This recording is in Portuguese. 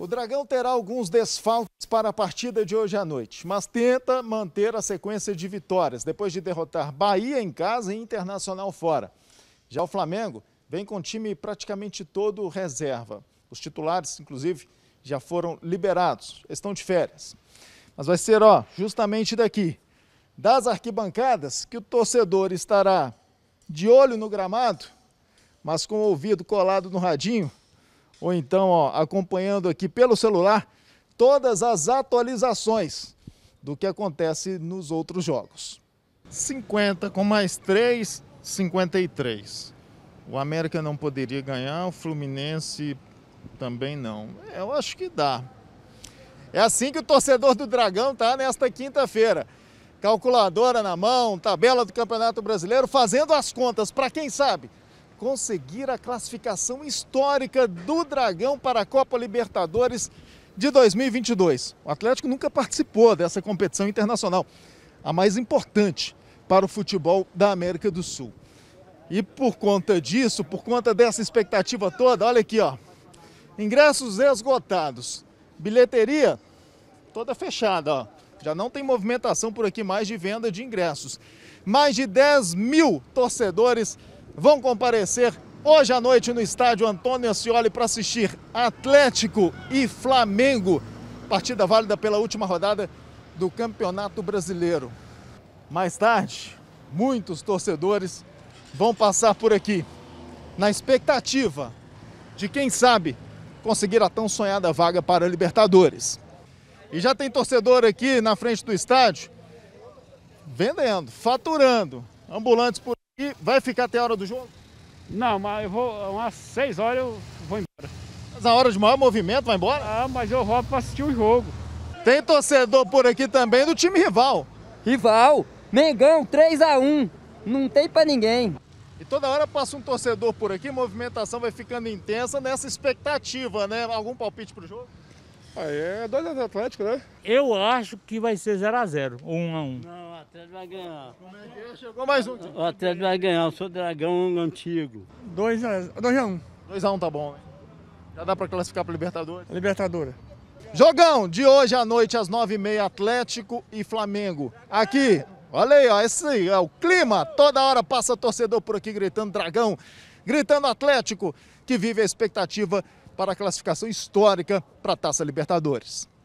O Dragão terá alguns desfalques para a partida de hoje à noite, mas tenta manter a sequência de vitórias, depois de derrotar Bahia em casa e Internacional fora. Já o Flamengo vem com o time praticamente todo reserva. Os titulares, inclusive, já foram liberados, estão de férias. Mas vai ser, ó, justamente daqui, das arquibancadas, que o torcedor estará de olho no gramado, mas com o ouvido colado no radinho, ou então ó, acompanhando aqui pelo celular todas as atualizações do que acontece nos outros jogos. 50 com mais 3, 53. O América não poderia ganhar, o Fluminense também não. Eu acho que dá. É assim que o torcedor do Dragão tá nesta quinta-feira. Calculadora na mão, tabela do Campeonato Brasileiro, fazendo as contas para quem sabe conseguir a classificação histórica do Dragão para a Copa Libertadores de 2022. O Atlético nunca participou dessa competição internacional, a mais importante para o futebol da América do Sul. E por conta disso, por conta dessa expectativa toda, olha aqui, ó. Ingressos esgotados. Bilheteria toda fechada, ó. Já não tem movimentação por aqui mais de venda de ingressos. Mais de 10 mil torcedores vão comparecer hoje à noite no estádio Antônio Ascioli para assistir Atlético e Flamengo. Partida válida pela última rodada do Campeonato Brasileiro. Mais tarde, muitos torcedores vão passar por aqui na expectativa de, quem sabe, conseguir a tão sonhada vaga para a Libertadores. E já tem torcedor aqui na frente do estádio vendendo, faturando ambulantes por e vai ficar até a hora do jogo? Não, mas eu vou, umas 6 horas eu vou embora. Mas a hora de maior movimento vai embora? Ah, mas eu volto para assistir o jogo. Tem torcedor por aqui também do time rival. Rival, Mengão 3 a 1 não tem para ninguém. E toda hora passa um torcedor por aqui, movimentação vai ficando intensa nessa expectativa, né? Algum palpite para o jogo? Aí é 2x0 Atlético, né? Eu acho que vai ser 0x0, ou 1x1. Não, o Atlético vai ganhar. É é? Chegou mais um. O Atlético vai ganhar, eu sou dragão antigo. 2x1. 2x1 tá bom, né? Já dá pra classificar pro Libertadores? Libertadores. Jogão de hoje à noite, às 9h30, Atlético e Flamengo. Aqui, olha aí, ó, esse aí é o clima. Toda hora passa torcedor por aqui gritando dragão gritando Atlético, que vive a expectativa para a classificação histórica para a Taça Libertadores.